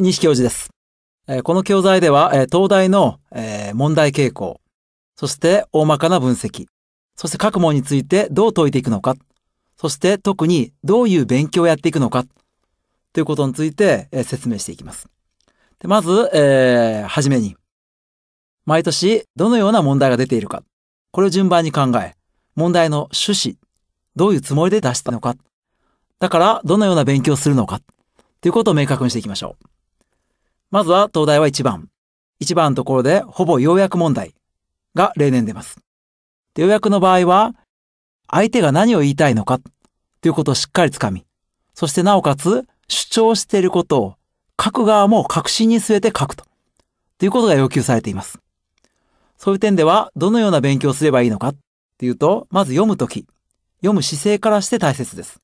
西教授です。この教材では、東大の問題傾向、そして大まかな分析、そして各問についてどう解いていくのか、そして特にどういう勉強をやっていくのか、ということについて説明していきます。でまず、えー、はじめに。毎年どのような問題が出ているか、これを順番に考え、問題の趣旨、どういうつもりで出したのか、だからどのような勉強をするのか、ということを明確にしていきましょう。まずは東大は1番。1番のところでほぼ要約問題が例年出ます。要約の場合は、相手が何を言いたいのかということをしっかりつかみ、そしてなおかつ主張していることを書く側も確信に据えて書くと。ということが要求されています。そういう点では、どのような勉強をすればいいのかっていうと、まず読むとき、読む姿勢からして大切です。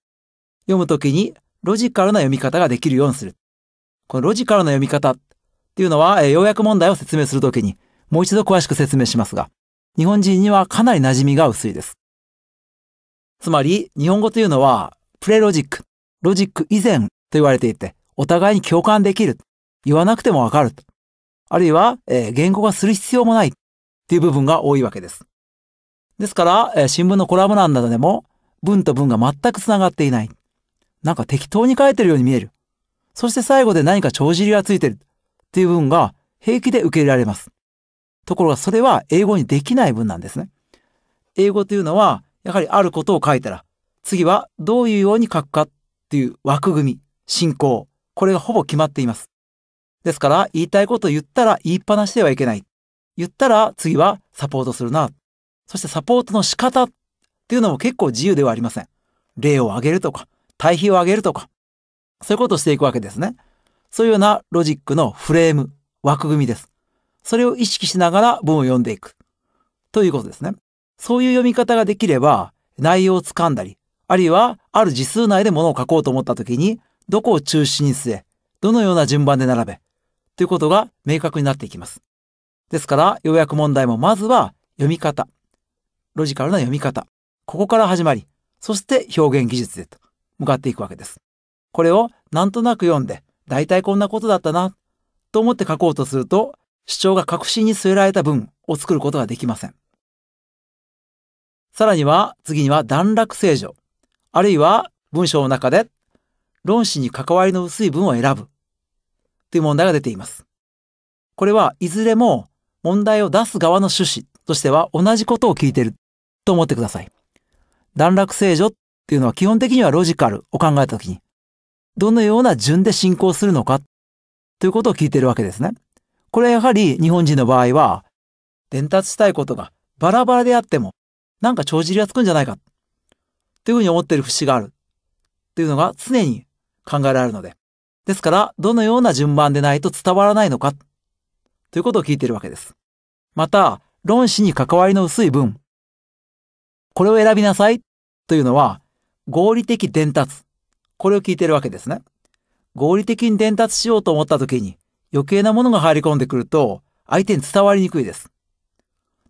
読むときにロジカルな読み方ができるようにする。このロジカルな読み方っていうのは、えー、要約問題を説明するときに、もう一度詳しく説明しますが、日本人にはかなり馴染みが薄いです。つまり、日本語というのは、プレロジック、ロジック以前と言われていて、お互いに共感できる。言わなくてもわかる。あるいは、えー、言語化する必要もないっていう部分が多いわけです。ですから、えー、新聞のコラム欄などでも、文と文が全くつながっていない。なんか適当に書いてるように見える。そして最後で何か帳尻がついてるっていう部分が平気で受け入れられます。ところがそれは英語にできない文なんですね。英語というのはやはりあることを書いたら次はどういうように書くかっていう枠組み、進行、これがほぼ決まっています。ですから言いたいことを言ったら言いっぱなしではいけない。言ったら次はサポートするな。そしてサポートの仕方っていうのも結構自由ではありません。例を挙げるとか、対比を挙げるとか、そういうことをしていくわけですね。そういうようなロジックのフレーム、枠組みです。それを意識しながら文を読んでいく。ということですね。そういう読み方ができれば、内容をつかんだり、あるいはある字数内で物を書こうと思った時に、どこを中心に据え、どのような順番で並べ、ということが明確になっていきます。ですから、要約問題もまずは読み方。ロジカルな読み方。ここから始まり、そして表現技術へと向かっていくわけです。これをなんとなく読んで、大体こんなことだったな、と思って書こうとすると、主張が確信に据えられた文を作ることができません。さらには、次には段落正常、あるいは文章の中で論旨に関わりの薄い文を選ぶという問題が出ています。これはいずれも問題を出す側の趣旨としては同じことを聞いていると思ってください。段落正常っていうのは基本的にはロジカルを考えたときにどのような順で進行するのかということを聞いているわけですね。これはやはり日本人の場合は、伝達したいことがバラバラであっても、なんか帳尻がつくんじゃないか、というふうに思っている節がある、というのが常に考えられるので。ですから、どのような順番でないと伝わらないのか、ということを聞いているわけです。また、論旨に関わりの薄い文、これを選びなさいというのは、合理的伝達これを聞いてるわけですね。合理的に伝達しようと思った時に余計なものが入り込んでくると相手に伝わりにくいです。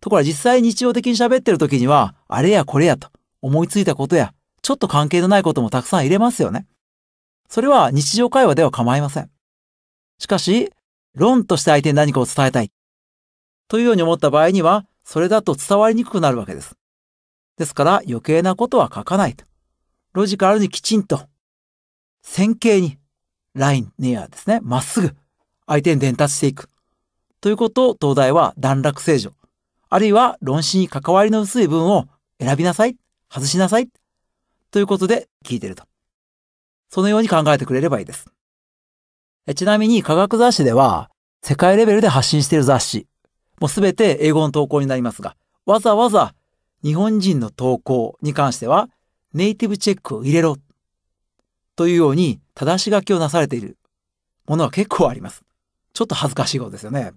ところが実際日常的に喋ってる時にはあれやこれやと思いついたことやちょっと関係のないこともたくさん入れますよね。それは日常会話では構いません。しかし、論として相手に何かを伝えたい。というように思った場合には、それだと伝わりにくくなるわけです。ですから余計なことは書かないと。ロジカルにきちんと線形にラインネアですね、まっすぐ相手に伝達していく。ということを東大は段落正常、あるいは論子に関わりの薄い文を選びなさい、外しなさい、ということで聞いてると。そのように考えてくれればいいです。ちなみに科学雑誌では世界レベルで発信している雑誌、もうすべて英語の投稿になりますが、わざわざ日本人の投稿に関してはネイティブチェックを入れろというように正し書きをなされているものは結構あります。ちょっと恥ずかしいことですよね。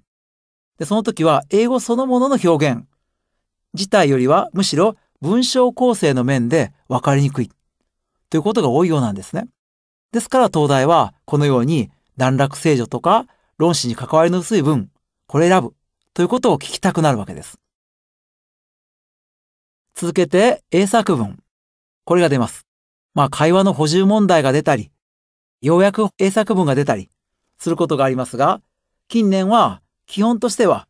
で、その時は英語そのものの表現自体よりはむしろ文章構成の面で分かりにくいということが多いようなんですね。ですから東大はこのように段落聖女とか論旨に関わりの薄い文、これ選ぶということを聞きたくなるわけです。続けて英作文。これが出ます。まあ会話の補充問題が出たり、ようやく英作文が出たりすることがありますが、近年は基本としては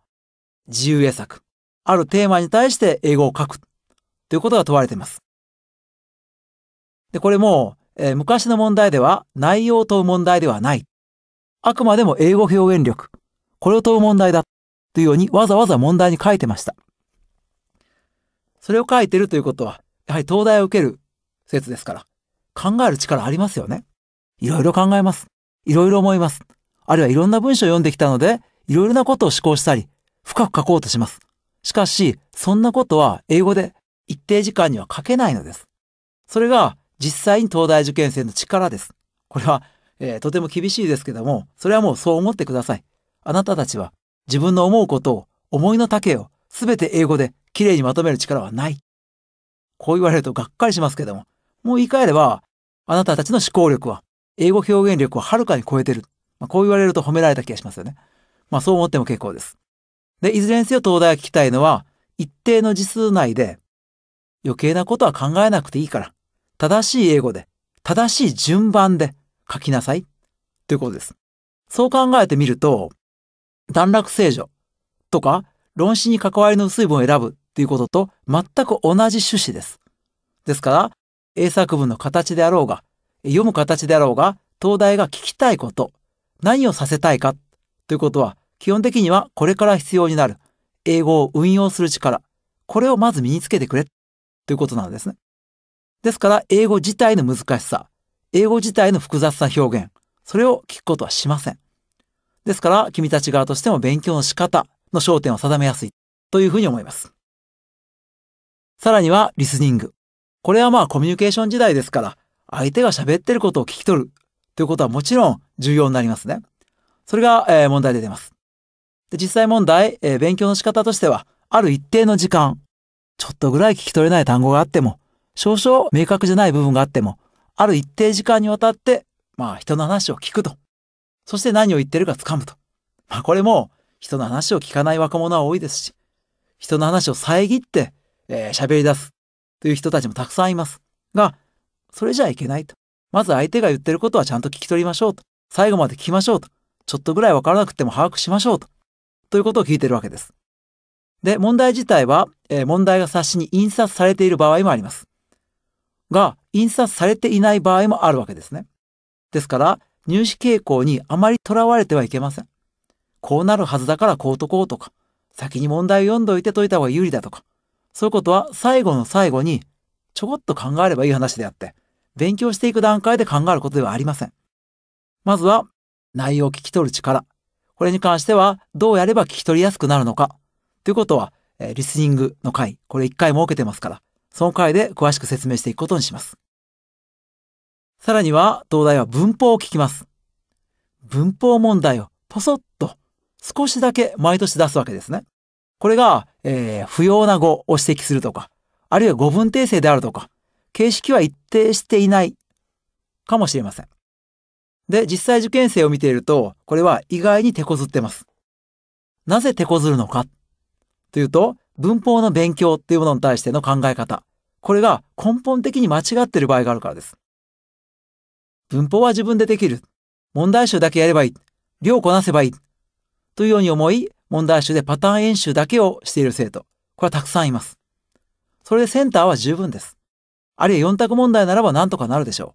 自由英作、あるテーマに対して英語を書くということが問われています。で、これも、えー、昔の問題では内容を問う問題ではない。あくまでも英語表現力。これを問う問題だ。というようにわざわざ問題に書いてました。それを書いてるということは、やはり東大を受ける説ですから、考える力ありますよね。いろいろ考えます。いろいろ思います。あるいはいろんな文章を読んできたので、いろいろなことを思考したり、深く書こうとします。しかし、そんなことは英語で一定時間には書けないのです。それが実際に東大受験生の力です。これは、えー、とても厳しいですけども、それはもうそう思ってください。あなたたちは自分の思うことを、思いの丈を全て英語できれいにまとめる力はない。こう言われるとがっかりしますけども、もう言い換えれば、あなたたちの思考力は、英語表現力をはるかに超えてる。まあ、こう言われると褒められた気がしますよね。まあそう思っても結構です。で、いずれにせよ東大が聞きたいのは、一定の字数内で、余計なことは考えなくていいから、正しい英語で、正しい順番で書きなさい。ということです。そう考えてみると、段落聖女とか、論詞に関わりの薄い文を選ぶということと全く同じ趣旨です。ですから、英作文の形であろうが、読む形であろうが、東大が聞きたいこと、何をさせたいかということは、基本的にはこれから必要になる、英語を運用する力、これをまず身につけてくれ、ということなんですね。ですから、英語自体の難しさ、英語自体の複雑な表現、それを聞くことはしません。ですから、君たち側としても勉強の仕方の焦点を定めやすい、というふうに思います。さらには、リスニング。これはまあコミュニケーション時代ですから、相手が喋ってることを聞き取るということはもちろん重要になりますね。それが、えー、問題で出ます。で実際問題、えー、勉強の仕方としては、ある一定の時間、ちょっとぐらい聞き取れない単語があっても、少々明確じゃない部分があっても、ある一定時間にわたって、まあ人の話を聞くと。そして何を言ってるか掴むと。まあこれも人の話を聞かない若者は多いですし、人の話を遮って、えー、喋り出す。という人たちもたくさんいます。が、それじゃいけないと。まず相手が言ってることはちゃんと聞き取りましょうと。最後まで聞きましょうと。ちょっとぐらいわからなくても把握しましょうと。ということを聞いてるわけです。で、問題自体は、えー、問題が冊子に印刷されている場合もあります。が、印刷されていない場合もあるわけですね。ですから、入試傾向にあまりとらわれてはいけません。こうなるはずだからこうとこうとか、先に問題を読んどいて解いた方が有利だとか、そういうことは最後の最後にちょこっと考えればいい話であって、勉強していく段階で考えることではありません。まずは内容を聞き取る力。これに関してはどうやれば聞き取りやすくなるのか。ということは、えリスニングの回、これ1回設けてますから、その回で詳しく説明していくことにします。さらには、東大は文法を聞きます。文法問題をポソッと少しだけ毎年出すわけですね。これが、えー、不要な語を指摘するとか、あるいは語分訂正であるとか、形式は一定していないかもしれません。で、実際受験生を見ていると、これは意外に手こずってます。なぜ手こずるのかというと、文法の勉強っていうものに対しての考え方。これが根本的に間違ってる場合があるからです。文法は自分でできる。問題集だけやればいい。量こなせばいい。というように思い、問題集でパターン演習だけをしている生徒。これはたくさんいます。それでセンターは十分です。あるいは4択問題ならば何とかなるでしょ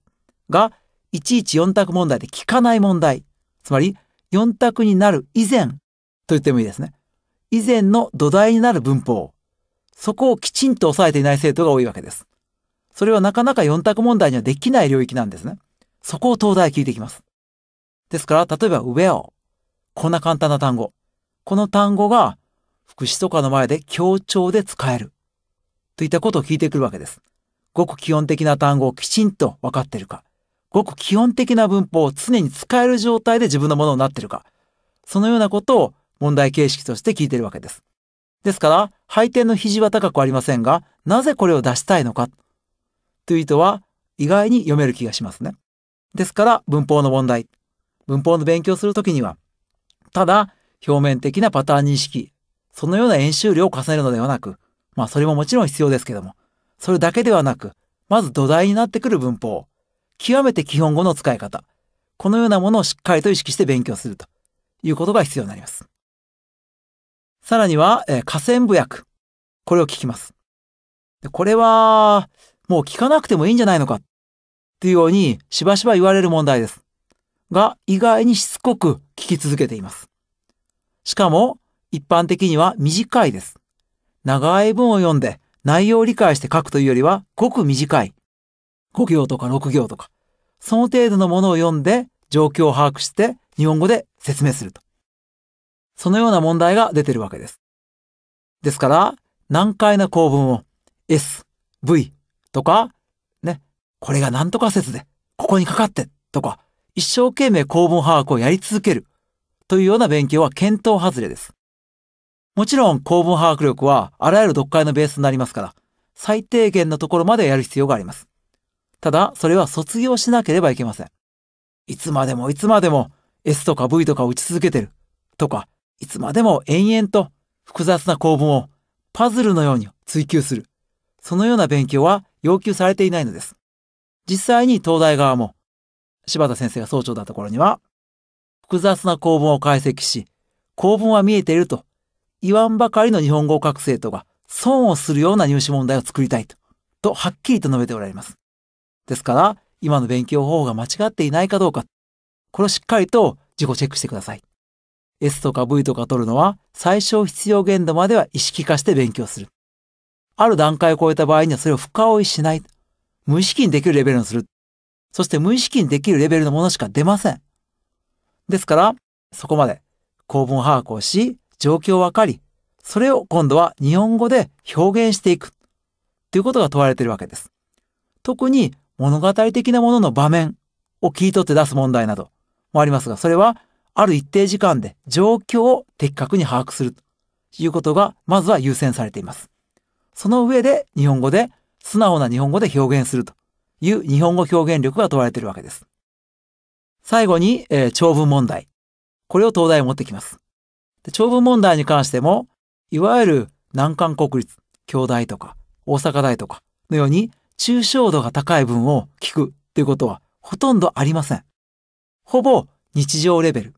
う。が、いちいち4択問題で聞かない問題。つまり、4択になる以前と言ってもいいですね。以前の土台になる文法。そこをきちんと押さえていない生徒が多いわけです。それはなかなか4択問題にはできない領域なんですね。そこを東大聞いてきます。ですから、例えば、ウェアを。こんな簡単な単語。この単語が福祉とかの前で強調で使えるといったことを聞いてくるわけです。ごく基本的な単語をきちんと分かってるか、ごく基本的な文法を常に使える状態で自分のものになってるか、そのようなことを問題形式として聞いてるわけです。ですから、配点の肘は高くありませんが、なぜこれを出したいのかという意図は意外に読める気がしますね。ですから、文法の問題、文法の勉強するときには、ただ表面的なパターン認識、そのような演習量を重ねるのではなく、まあそれももちろん必要ですけども、それだけではなく、まず土台になってくる文法、極めて基本語の使い方、このようなものをしっかりと意識して勉強するということが必要になります。さらには、えー、河川部訳。これを聞きます。でこれは、もう聞かなくてもいいんじゃないのかっていうようにしばしば言われる問題です。が、意外にしつこく聞き続けています。しかも、一般的には短いです。長い文を読んで内容を理解して書くというよりは、ごく短い。5行とか6行とか、その程度のものを読んで状況を把握して日本語で説明すると。そのような問題が出てるわけです。ですから、難解な構文を S、V とか、ね、これが何とか説で、ここにかかってとか、一生懸命構文把握をやり続ける。というような勉強は検討外れです。もちろん構文把握力はあらゆる読解のベースになりますから、最低限のところまでやる必要があります。ただ、それは卒業しなければいけません。いつまでもいつまでも S とか V とか打ち続けてるとか、いつまでも延々と複雑な構文をパズルのように追求する。そのような勉強は要求されていないのです。実際に東大側も、柴田先生が総長だった頃には、複雑な構文を解析し、構文は見えていると言わんばかりの日本語学生徒が損をするような入試問題を作りたいと、とはっきりと述べておられます。ですから、今の勉強方法が間違っていないかどうか、これをしっかりと自己チェックしてください。S とか V とか取るのは最小必要限度までは意識化して勉強する。ある段階を超えた場合にはそれを深追いしない。無意識にできるレベルにする。そして無意識にできるレベルのものしか出ません。ですから、そこまで構文把握をし、状況をわかり、それを今度は日本語で表現していくということが問われているわけです。特に物語的なものの場面を切り取って出す問題などもありますが、それはある一定時間で状況を的確に把握するということがまずは優先されています。その上で日本語で素直な日本語で表現するという日本語表現力が問われているわけです。最後に、えー、長文問題。これを東大を持ってきます。で長文問題に関しても、いわゆる難関国立、京大とか大阪大とかのように抽象度が高い文を聞くっていうことはほとんどありません。ほぼ日常レベル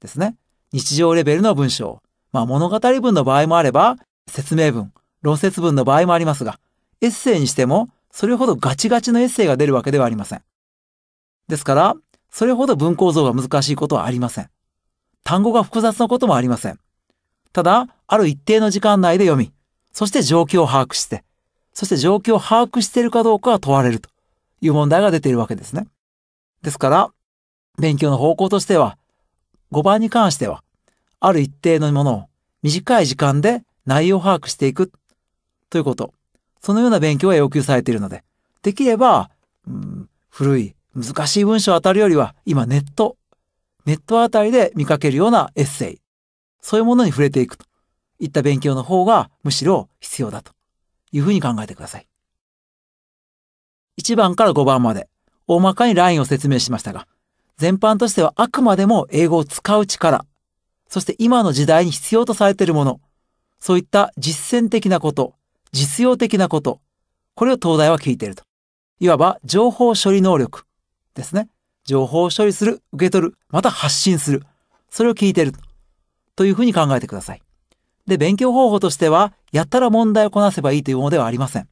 ですね。日常レベルの文章。まあ物語文の場合もあれば、説明文、論説文の場合もありますが、エッセイにしてもそれほどガチガチのエッセイが出るわけではありません。ですから、それほど文構造が難しいことはありません。単語が複雑なこともありません。ただ、ある一定の時間内で読み、そして状況を把握して、そして状況を把握しているかどうかが問われるという問題が出ているわけですね。ですから、勉強の方向としては、5番に関しては、ある一定のものを短い時間で内容を把握していくということ。そのような勉強が要求されているので、できれば、うん、古い難しい文章を当たるよりは、今ネット、ネットあたりで見かけるようなエッセイ、そういうものに触れていくといった勉強の方がむしろ必要だというふうに考えてください。1番から5番まで大まかにラインを説明しましたが、全般としてはあくまでも英語を使う力、そして今の時代に必要とされているもの、そういった実践的なこと、実用的なこと、これを東大は聞いていると。いわば情報処理能力ですね。情報を処理する、受け取る、また発信する。それを聞いてる。というふうに考えてください。で、勉強方法としては、やったら問題をこなせばいいというものではありません。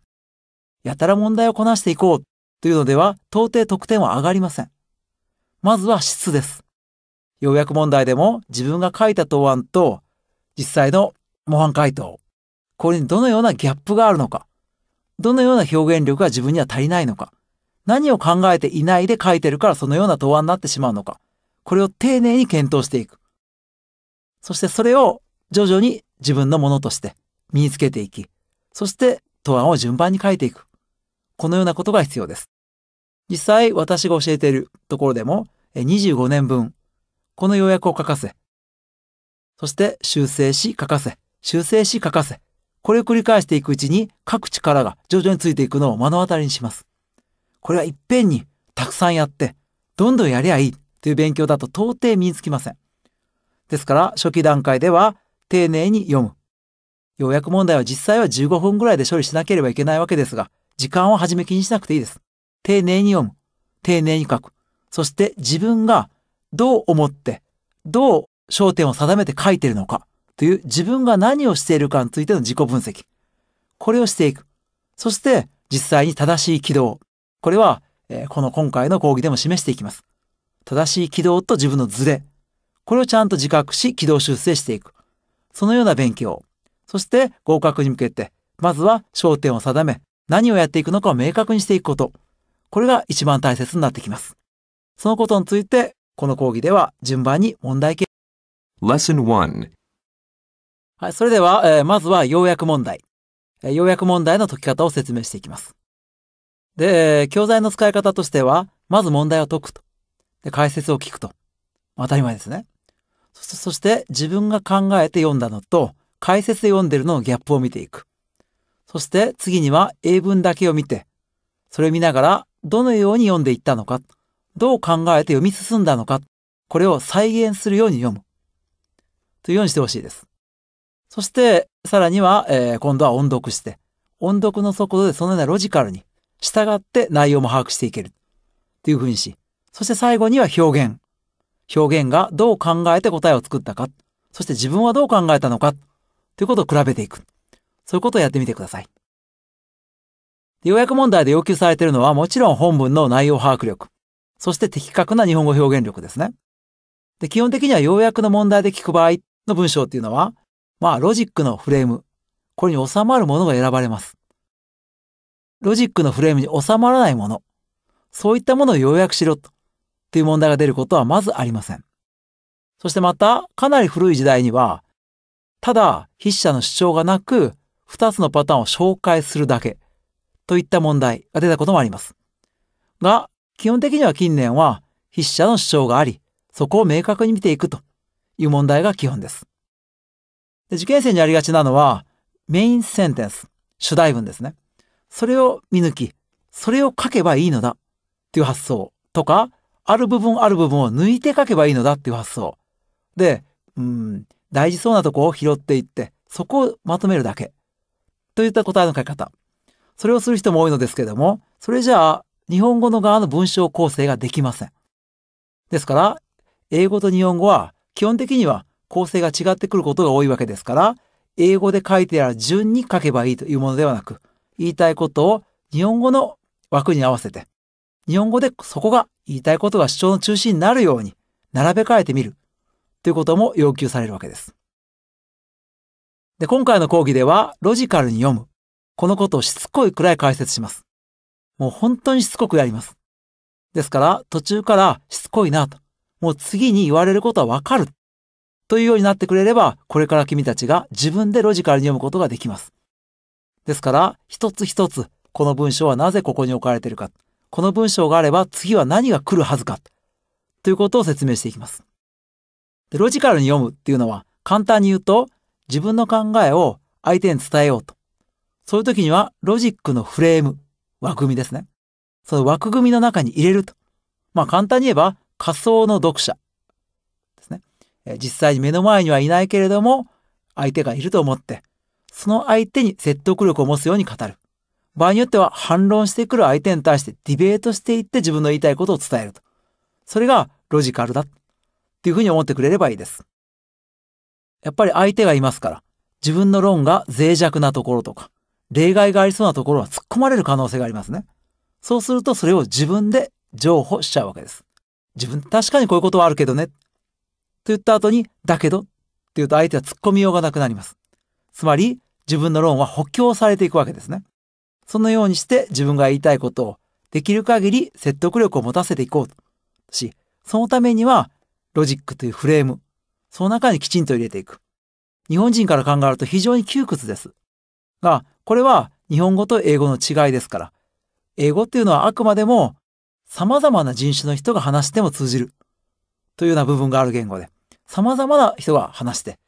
やたら問題をこなしていこうというのでは、到底得点は上がりません。まずは質です。要約問題でも自分が書いた答案と実際の模範解答、これにどのようなギャップがあるのか、どのような表現力が自分には足りないのか、何を考えていないで書いてるからそのような答案になってしまうのか。これを丁寧に検討していく。そしてそれを徐々に自分のものとして身につけていき、そして答案を順番に書いていく。このようなことが必要です。実際私が教えているところでも25年分、この要約を書かせ、そして修正し書かせ、修正し書かせ、これを繰り返していくうちに各力が徐々についていくのを目の当たりにします。これはいっぺんにたくさんやってどんどんやりゃいいという勉強だと到底身につきませんですから初期段階では丁寧に読む要約問題は実際は15分ぐらいで処理しなければいけないわけですが時間をじめ気にしなくていいです丁寧に読む丁寧に書くそして自分がどう思ってどう焦点を定めて書いてるのかという自分が何をしているかについての自己分析これをしていくそして実際に正しい軌道これは、えこの今回の講義でも示していきます。正しい軌道と自分のズレ。これをちゃんと自覚し、軌道修正していく。そのような勉強そして合格に向けて、まずは焦点を定め、何をやっていくのかを明確にしていくこと。これが一番大切になってきます。そのことについて、この講義では順番に問題形。Lesson 1はい、それでは、えー、まずは要約問題、えー。要約問題の解き方を説明していきます。で、教材の使い方としては、まず問題を解くと。で、解説を聞くと。当たり前ですね。そして自分が考えて読んだのと解説で読んでるののギャップを見ていく。そして次には英文だけを見て、それを見ながらどのように読んでいったのか、どう考えて読み進んだのか、これを再現するように読む。というようにしてほしいです。そしてさらには、えー、今度は音読して、音読の速度でそのようなロジカルに従って内容も把握していける。っていうふうにし、そして最後には表現。表現がどう考えて答えを作ったか、そして自分はどう考えたのか、ということを比べていく。そういうことをやってみてください。要約問題で要求されているのはもちろん本文の内容把握力、そして的確な日本語表現力ですね。で基本的には要約の問題で聞く場合の文章っていうのは、まあロジックのフレーム、これに収まるものが選ばれます。ロジックのフレームに収まらないもの、そういったものを要約しろと、という問題が出ることはまずありません。そしてまた、かなり古い時代には、ただ筆者の主張がなく、2つのパターンを紹介するだけ、といった問題が出たこともあります。が、基本的には近年は筆者の主張があり、そこを明確に見ていくという問題が基本です。で受験生にありがちなのは、メインセンテンス、主題文ですね。それを見抜き、それを書けばいいのだっていう発想とか、ある部分ある部分を抜いて書けばいいのだっていう発想。で、うん、大事そうなとこを拾っていって、そこをまとめるだけ。といった答えの書き方。それをする人も多いのですけども、それじゃあ、日本語の側の文章構成ができません。ですから、英語と日本語は基本的には構成が違ってくることが多いわけですから、英語で書いてある順に書けばいいというものではなく、言いたいことを日本語の枠に合わせて、日本語でそこが言いたいことが主張の中心になるように並べ替えてみるということも要求されるわけです。で、今回の講義ではロジカルに読む。このことをしつこいくらい解説します。もう本当にしつこくやります。ですから途中からしつこいなと。もう次に言われることはわかる。というようになってくれれば、これから君たちが自分でロジカルに読むことができます。ですから、一つ一つ、この文章はなぜここに置かれているか、この文章があれば次は何が来るはずか、ということを説明していきます。でロジカルに読むっていうのは、簡単に言うと、自分の考えを相手に伝えようと。そういう時には、ロジックのフレーム、枠組みですね。その枠組みの中に入れると。まあ簡単に言えば、仮想の読者ですね。実際に目の前にはいないけれども、相手がいると思って、その相手に説得力を持つように語る。場合によっては反論してくる相手に対してディベートしていって自分の言いたいことを伝えると。それがロジカルだっていうふうに思ってくれればいいです。やっぱり相手がいますから、自分の論が脆弱なところとか、例外がありそうなところは突っ込まれる可能性がありますね。そうするとそれを自分で譲歩しちゃうわけです。自分確かにこういうことはあるけどね。と言った後に、だけどって言うと相手は突っ込みようがなくなります。つまり自分の論は補強されていくわけですね。そのようにして自分が言いたいことをできる限り説得力を持たせていこうとし、そのためにはロジックというフレーム、その中にきちんと入れていく。日本人から考えると非常に窮屈です。が、これは日本語と英語の違いですから、英語っていうのはあくまでも様々な人種の人が話しても通じるというような部分がある言語で、様々な人が話して、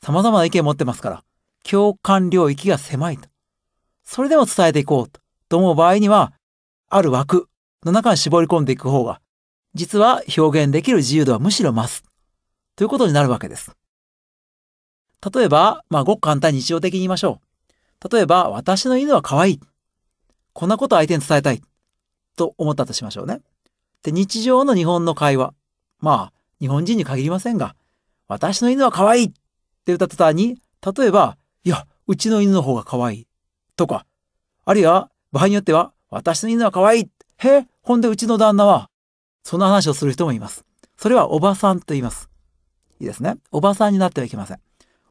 様々な意見を持ってますから、共感領域が狭いと。それでも伝えていこうと思う場合には、ある枠の中に絞り込んでいく方が、実は表現できる自由度はむしろ増す。ということになるわけです。例えば、まあ、ごく簡単に日常的に言いましょう。例えば、私の犬は可愛い。こんなこと相手に伝えたい。と思ったとしましょうね。で、日常の日本の会話。まあ、日本人に限りませんが、私の犬は可愛いって歌った途端に、例えば、いや、うちの犬の方が可愛い。とか、あるいは、場合によっては、私の犬は可愛い。へほんでうちの旦那は、その話をする人もいます。それはおばさんと言います。いいですね。おばさんになってはいけません。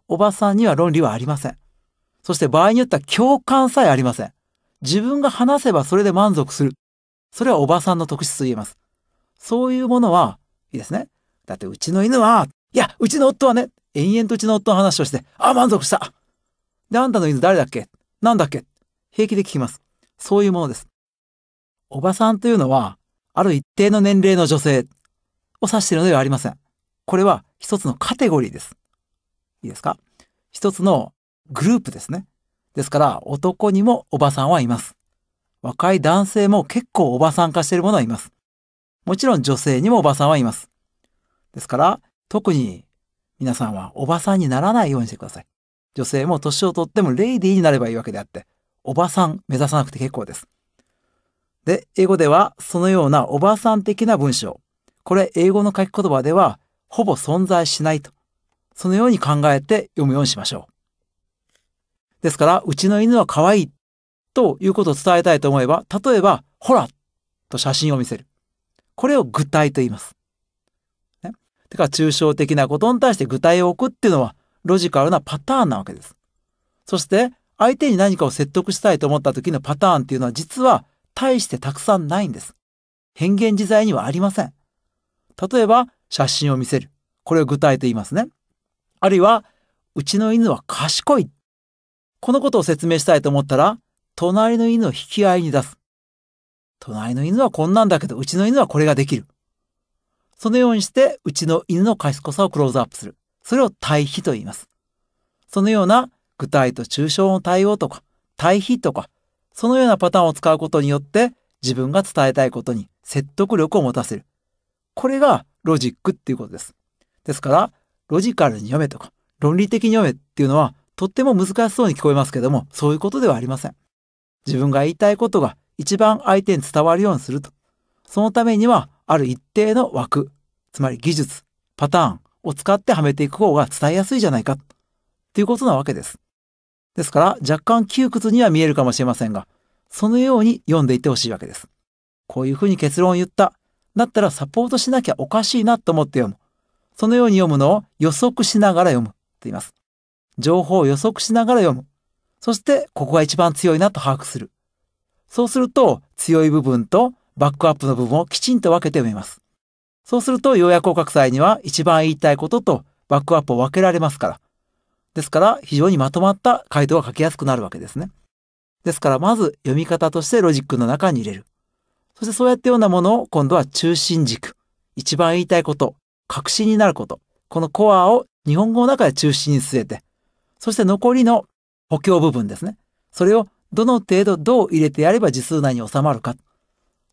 おばさんには論理はありません。そして場合によっては共感さえありません。自分が話せばそれで満足する。それはおばさんの特質と言えます。そういうものは、いいですね。だってうちの犬は、いや、うちの夫はね、延々とうちの夫の話をして、あ、満足した。で、あんたの犬誰だっけなんだっけ平気で聞きます。そういうものです。おばさんというのは、ある一定の年齢の女性を指しているのではありません。これは一つのカテゴリーです。いいですか一つのグループですね。ですから、男にもおばさんはいます。若い男性も結構おばさん化しているものはいます。もちろん女性にもおばさんはいます。ですから、特に皆さんはおばさんにならないようにしてください。女性も年をとってもレイディーになればいいわけであって、おばさん目指さなくて結構です。で、英語ではそのようなおばさん的な文章、これ英語の書き言葉ではほぼ存在しないと、そのように考えて読むようにしましょう。ですから、うちの犬は可愛いということを伝えたいと思えば、例えば、ほらと写真を見せる。これを具体と言います。ね。てか、抽象的なことに対して具体を置くっていうのは、ロジカルなパターンなわけです。そして相手に何かを説得したいと思った時のパターンっていうのは実は大してたくさんないんです。変幻自在にはありません。例えば写真を見せる。これを具体と言いますね。あるいは、うちの犬は賢い。このことを説明したいと思ったら、隣の犬を引き合いに出す。隣の犬はこんなんだけど、うちの犬はこれができる。そのようにして、うちの犬の賢さをクローズアップする。それを対比と言います。そのような具体と抽象の対応とか、対比とか、そのようなパターンを使うことによって自分が伝えたいことに説得力を持たせる。これがロジックっていうことです。ですから、ロジカルに読めとか、論理的に読めっていうのはとっても難しそうに聞こえますけども、そういうことではありません。自分が言いたいことが一番相手に伝わるようにすると。そのためには、ある一定の枠、つまり技術、パターン、を使ってはめていく方が伝えやすいじゃないか、ということなわけです。ですから、若干窮屈には見えるかもしれませんが、そのように読んでいってほしいわけです。こういうふうに結論を言った。だったらサポートしなきゃおかしいなと思って読む。そのように読むのを予測しながら読むと言います。情報を予測しながら読む。そして、ここが一番強いなと把握する。そうすると、強い部分とバックアップの部分をきちんと分けて読めます。そうすると、要約書く際には一番言いたいこととバックアップを分けられますから。ですから、非常にまとまった回答が書きやすくなるわけですね。ですから、まず読み方としてロジックの中に入れる。そしてそうやったようなものを今度は中心軸。一番言いたいこと、核心になること。このコアを日本語の中で中心に据えて、そして残りの補強部分ですね。それをどの程度どう入れてやれば字数内に収まるか。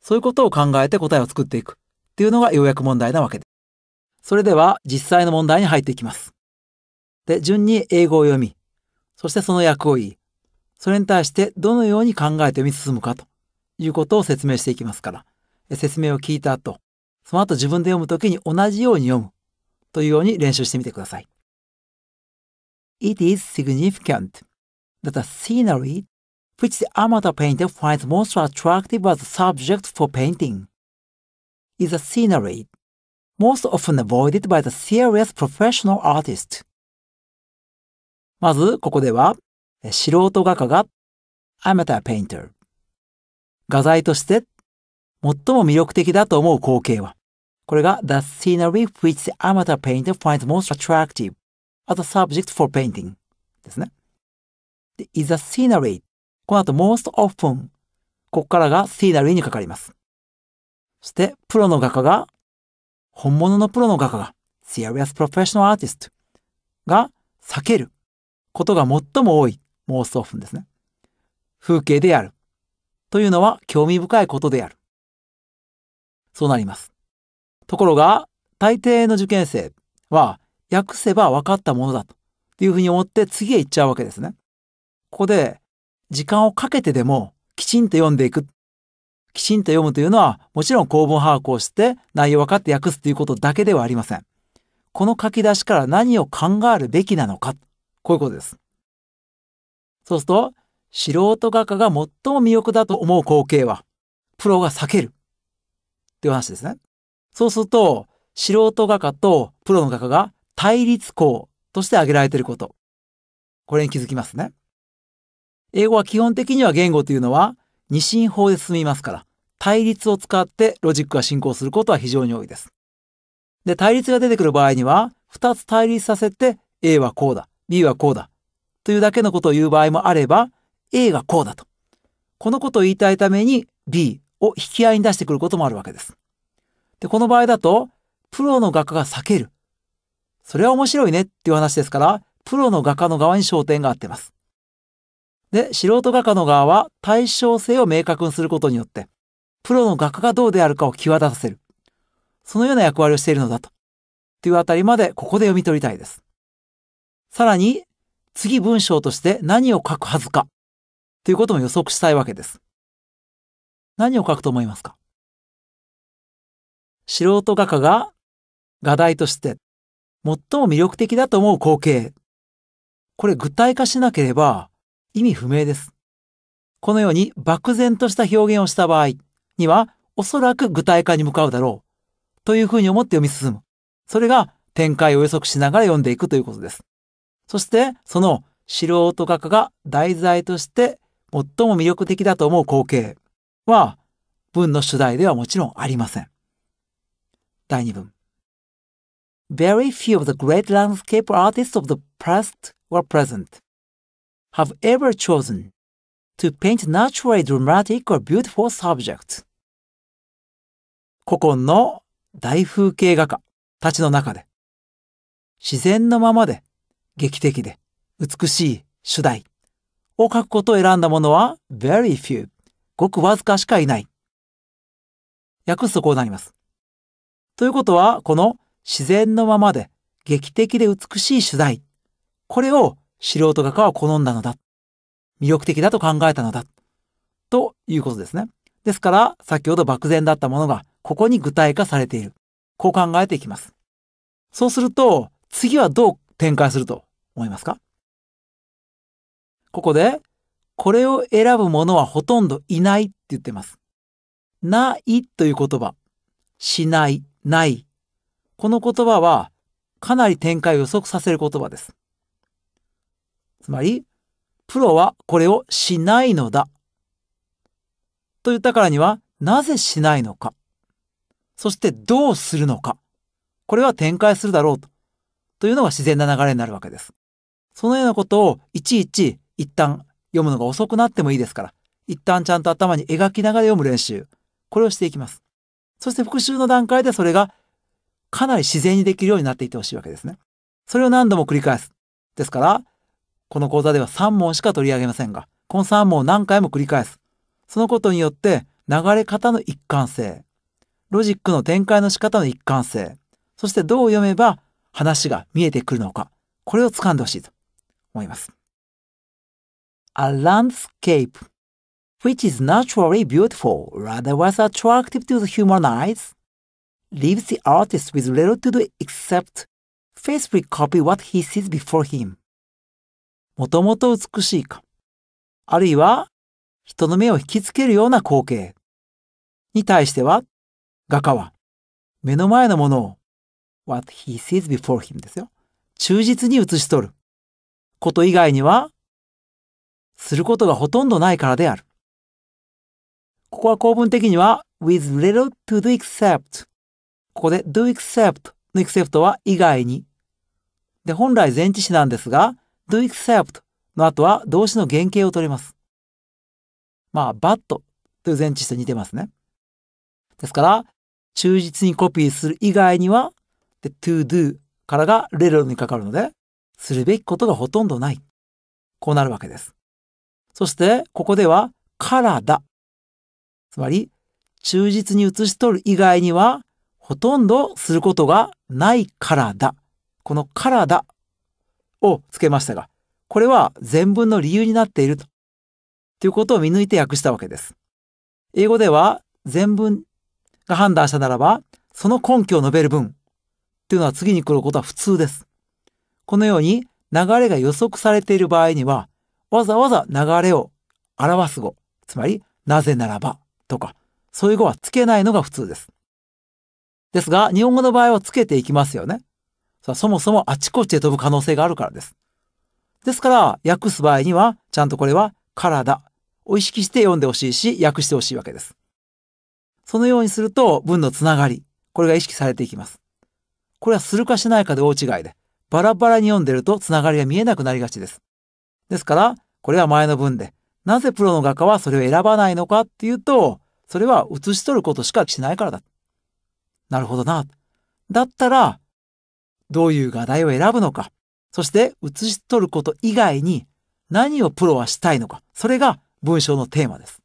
そういうことを考えて答えを作っていく。っていうのが要約問題なわけです。それでは実際の問題に入っていきます。で、順に英語を読み、そしてその訳を言い、それに対してどのように考えて読み進むかということを説明していきますから、説明を聞いた後、その後自分で読むときに同じように読むというように練習してみてください。It is significant that the scenery which the amateur painter finds most attractive as a subject for painting is a scenery, most often avoided by the serious professional artist. まず、ここでは、素人画家が amateur painter 画材として最も魅力的だと思う光景は、これが the scenery which the amateur painter finds most attractive as a subject for painting ですね。で、is a scenery この後 most often ここからが scenery にかかります。そして、プロの画家が、本物のプロの画家が、serious professional artist が避けることが最も多い often ですね。風景である。というのは興味深いことである。そうなります。ところが、大抵の受験生は、訳せば分かったものだというふうに思って次へ行っちゃうわけですね。ここで、時間をかけてでもきちんと読んでいくきちんと読むというのは、もちろん公文把握をして内容分かって訳すということだけではありません。この書き出しから何を考えるべきなのか、こういうことです。そうすると、素人画家が最も魅力だと思う光景は、プロが避ける。っていう話ですね。そうすると、素人画家とプロの画家が対立校として挙げられていること。これに気づきますね。英語は基本的には言語というのは二進法で進みますから、対立を使ってロジックが進行することは非常に多いです。で、対立が出てくる場合には、2つ対立させて A はこうだ、B はこうだというだけのことを言う場合もあれば、A がこうだと。このことを言いたいために B を引き合いに出してくることもあるわけです。で、この場合だと、プロの画家が避ける。それは面白いねっていう話ですから、プロの画家の側に焦点が合ってます。で、素人画家の側は対称性を明確にすることによって、プロの画家がどうであるかを際立たせる。そのような役割をしているのだと。というあたりまでここで読み取りたいです。さらに、次文章として何を書くはずか、ということも予測したいわけです。何を書くと思いますか素人画家が画題として最も魅力的だと思う光景。これ具体化しなければ意味不明です。このように漠然とした表現をした場合、にはおそらく具体化に向かうだろうというふうに思って読み進む。それが展開を予測しながら読んでいくということです。そしてその素人画家が題材として最も魅力的だと思う光景は文の主題ではもちろんありません。第2文。Very few of the great landscape artists of the past or present have ever chosen to paint naturally dramatic or beautiful subjects 古今の大風景画家たちの中で、自然のままで劇的で美しい主題を書くことを選んだものは very few、ごくわずかしかいない。訳すとこうなります。ということは、この自然のままで劇的で美しい主題、これを素人画家は好んだのだ。魅力的だと考えたのだ。ということですね。ですから、先ほど漠然だったものがここに具体化されている。こう考えていきます。そうすると、次はどう展開すると思いますかここで、これを選ぶ者はほとんどいないって言ってます。ないという言葉、しない、ない。この言葉は、かなり展開を予測させる言葉です。つまり、プロはこれをしないのだ。と言ったからには、なぜしないのか。そしてどうするのか。これは展開するだろうと。というのが自然な流れになるわけです。そのようなことをいちいち一旦読むのが遅くなってもいいですから、一旦ちゃんと頭に描きながら読む練習。これをしていきます。そして復習の段階でそれがかなり自然にできるようになっていってほしいわけですね。それを何度も繰り返す。ですから、この講座では3問しか取り上げませんが、この3問を何回も繰り返す。そのことによって流れ方の一貫性、ロジックの展開の仕方の一貫性、そしてどう読めば話が見えてくるのか、これを掴んでほしいと思います。A landscape which is naturally beautiful rather was attractive to the human eyes leaves the artist with little to do except faithfully copy what he sees before him. もともと美しいか、あるいは人の目を引きつけるような光景に対しては画家は、目の前のものを、what he sees before him ですよ。忠実に写し取る。こと以外には、することがほとんどないからである。ここは公文的には、with little to do except。ここで do except の except は以外に。で、本来前置詞なんですが、do except の後は動詞の原型を取ります。まあ、バッ t という前置詞と似てますね。ですから、忠実にコピーする以外には、で、to do からがレロにかかるので、するべきことがほとんどない。こうなるわけです。そして、ここでは、からだ。つまり、忠実に写し取る以外には、ほとんどすることがないからだ。このからだをつけましたが、これは全文の理由になっていると。ということを見抜いて訳したわけです。英語では全文が判断したならば、その根拠を述べる文っていうのは次に来ることは普通です。このように流れが予測されている場合には、わざわざ流れを表す語、つまり、なぜならばとか、そういう語はつけないのが普通です。ですが、日本語の場合はつけていきますよね。そもそもあちこちで飛ぶ可能性があるからです。ですから、訳す場合には、ちゃんとこれは、体を意識して読んでほしいし、訳してほしいわけです。そのようにすると文のつながり、これが意識されていきます。これはするかしないかで大違いで、バラバラに読んでるとつながりが見えなくなりがちです。ですから、これは前の文で、なぜプロの画家はそれを選ばないのかっていうと、それは写し取ることしかしないからだ。なるほどな。だったら、どういう画題を選ぶのか、そして写し取ること以外に何をプロはしたいのか、それが文章のテーマです。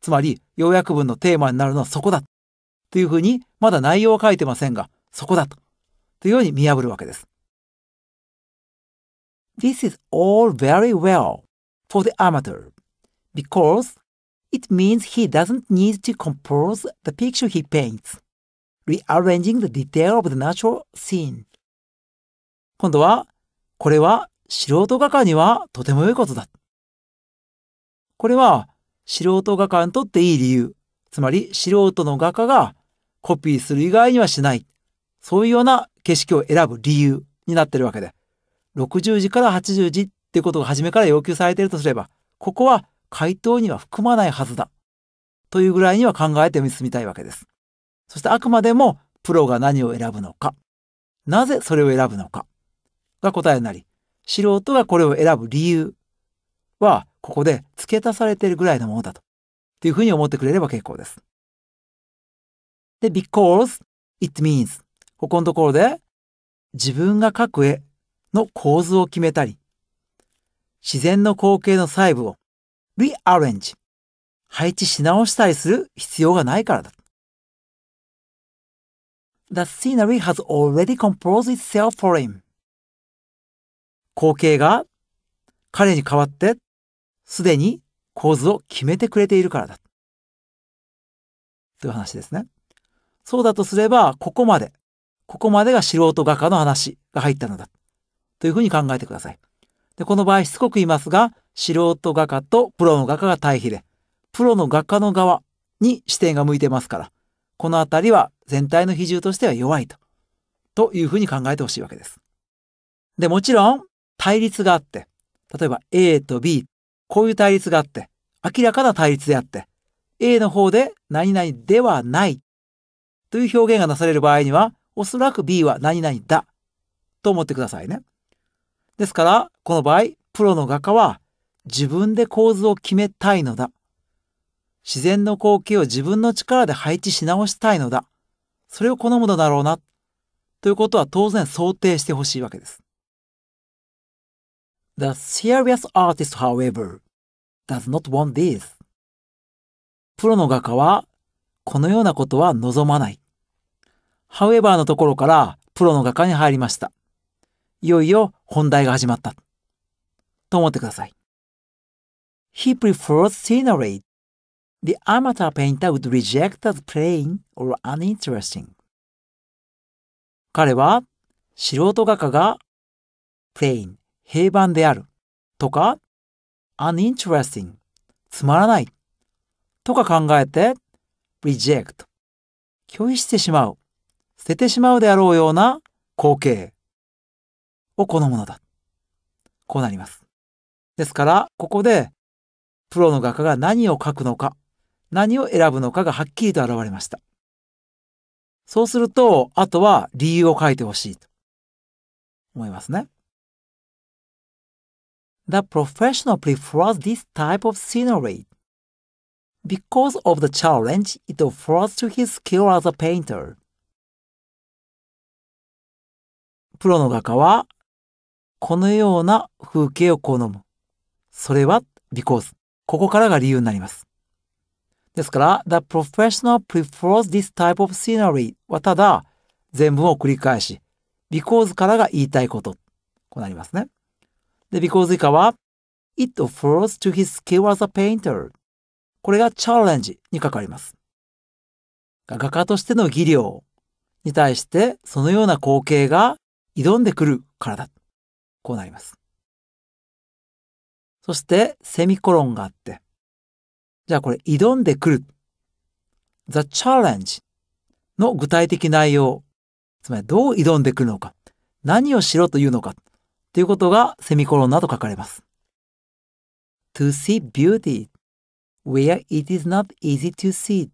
つまり、要約文のテーマになるのはそこだ。というふうに、まだ内容は書いてませんが、そこだと。というように見破るわけです。This is all very well for the amateur because it means he doesn't need to compose the picture he paints, rearranging the detail of the natural scene. 今度は、これは素人画家にはとても良いことだ。これは素人画家にとっていい理由、つまり素人の画家がコピーする以外にはしない、そういうような景色を選ぶ理由になってるわけで、60時から80時っていうことが初めから要求されているとすれば、ここは回答には含まないはずだ、というぐらいには考えて進みたいわけです。そしてあくまでもプロが何を選ぶのか、なぜそれを選ぶのかが答えになり、素人がこれを選ぶ理由はここで付け足されているぐらいのものだと。っていうふうに思ってくれれば結構です。で、because, it means ここのところで自分が描く絵の構図を決めたり、自然の光景の細部を rearrange 配置し直したりする必要がないからだ。The scenery has already composed itself for him. 光景が彼に代わってすでに構図を決めてくれているからだ。という話ですね。そうだとすれば、ここまで、ここまでが素人画家の話が入ったのだ。というふうに考えてください。で、この場合しつこく言いますが、素人画家とプロの画家が対比で、プロの画家の側に視点が向いてますから、このあたりは全体の比重としては弱いと、というふうに考えてほしいわけです。で、もちろん、対立があって、例えば A と B こういう対立があって、明らかな対立であって、A の方で何々ではないという表現がなされる場合には、おそらく B は何々だと思ってくださいね。ですから、この場合、プロの画家は自分で構図を決めたいのだ。自然の光景を自分の力で配置し直したいのだ。それを好むのだろうな。ということは当然想定してほしいわけです。The serious artist, however, does not want this. プロの画家は、このようなことは望まない。however のところから、プロの画家に入りました。いよいよ本題が始まった。と思ってください。He prefers scenery. The amateur painter would reject as plain or uninteresting. 彼は素人画家が plain 平凡であるとか uninteresting つまらないとか考えて reject 拒否してしまう捨ててしまうであろうような光景を好むのだこうなりますですからここでプロの画家が何を描くのか何を選ぶのかがはっきりと現れましたそうするとあとは理由を書いてほしいと思いますね The professional prefers this type of scenery because of the challenge it offers to his skill as a painter. プロの画家はこのような風景を好む。それは because ここからが理由になります。ですから The professional prefers this type of scenery はただ全文を繰り返し because からが言いたいこと。こうなりますね。で、because 以下は it falls to his skill as a painter これがチャレンジに関わります。画家としての技量に対してそのような光景が挑んでくるからだ。こうなります。そしてセミコロンがあって、じゃあこれ挑んでくる。the challenge の具体的内容、つまりどう挑んでくるのか、何をしろというのか、ということがセミコロンなど書かれます。To see beauty where it is not easy to see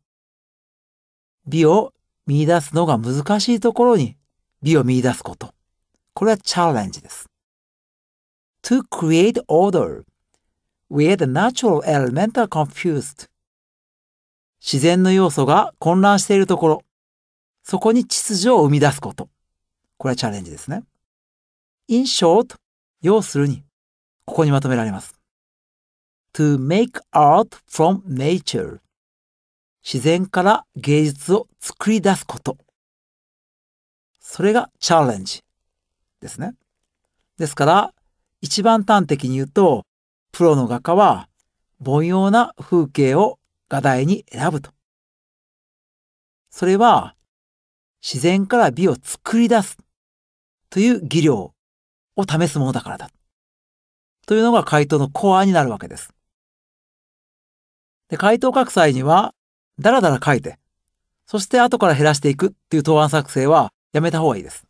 美を見出すのが難しいところに美を見出すこと。これはチャレンジです。To create order where the natural element are confused 自然の要素が混乱しているところ、そこに秩序を生み出すこと。これはチャレンジですね。印象と要するに、ここにまとめられます。to make art from nature 自然から芸術を作り出すこと。それがチャレンジですね。ですから、一番端的に言うと、プロの画家は凡庸な風景を画題に選ぶと。それは、自然から美を作り出すという技量を試すものだからだ。というのが回答のコアになるわけです。で回答を書く際には、だらだら書いて、そして後から減らしていくっていう答案作成はやめた方がいいです。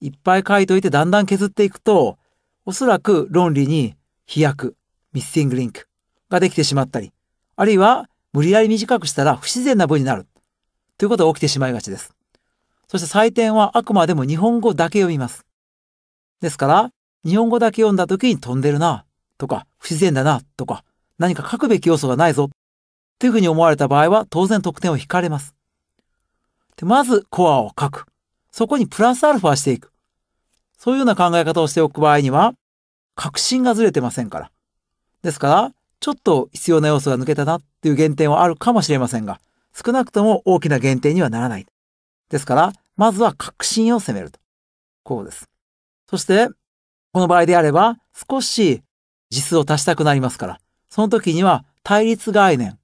いっぱい書いといてだんだん削っていくと、おそらく論理に飛躍、ミッシングリンクができてしまったり、あるいは無理やり短くしたら不自然な文になるということが起きてしまいがちです。そして採点はあくまでも日本語だけ読みます。ですから、日本語だけ読んだ時に飛んでるな、とか、不自然だな、とか、何か書くべき要素がないぞ、というふうに思われた場合は、当然得点を引かれます。でまず、コアを書く。そこにプラスアルファしていく。そういうような考え方をしておく場合には、確信がずれてませんから。ですから、ちょっと必要な要素が抜けたなっていう減点はあるかもしれませんが、少なくとも大きな減点にはならない。ですから、まずは確信を攻めると。こうです。そして、この場合であれば、少し実数を足したくなりますから、その時には対立概念。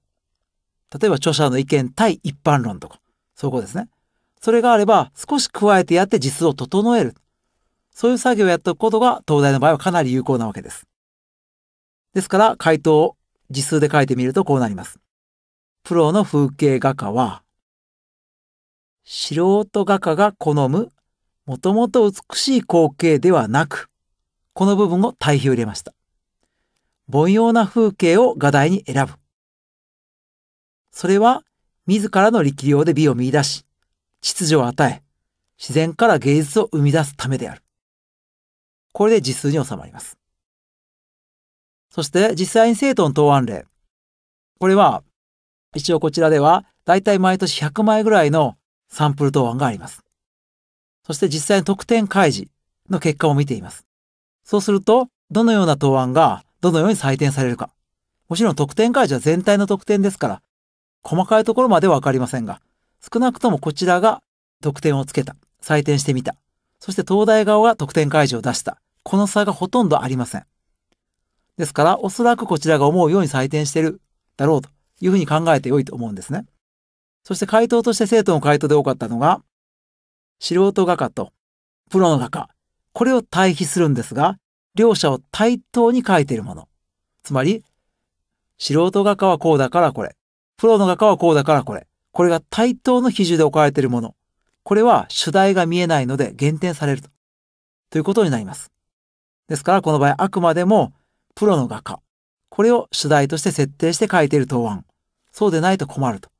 例えば著者の意見対一般論とか、そういうことですね。それがあれば、少し加えてやって実数を整える。そういう作業をやっておくことが、東大の場合はかなり有効なわけです。ですから、回答を実数で書いてみるとこうなります。プロの風景画家は、素人画家が好むもともと美しい光景ではなく、この部分を対比を入れました。凡庸な風景を画題に選ぶ。それは、自らの力量で美を見出し、秩序を与え、自然から芸術を生み出すためである。これで実数に収まります。そして実際に生徒の答案例。これは、一応こちらでは、だいたい毎年100枚ぐらいのサンプル答案があります。そして実際の得点開示の結果を見ています。そうすると、どのような答案がどのように採点されるか。もちろん得点開示は全体の得点ですから、細かいところまではわかりませんが、少なくともこちらが得点をつけた、採点してみた、そして東大側が得点開示を出した。この差がほとんどありません。ですから、おそらくこちらが思うように採点してるだろうというふうに考えてよいと思うんですね。そして回答として生徒の回答で多かったのが、素人画家とプロの画家、これを対比するんですが、両者を対等に描いているもの。つまり、素人画家はこうだからこれ、プロの画家はこうだからこれ、これが対等の比重で置かれているもの。これは主題が見えないので減点されると。ということになります。ですからこの場合あくまでもプロの画家。これを主題として設定して書いている答案。そうでないと困ると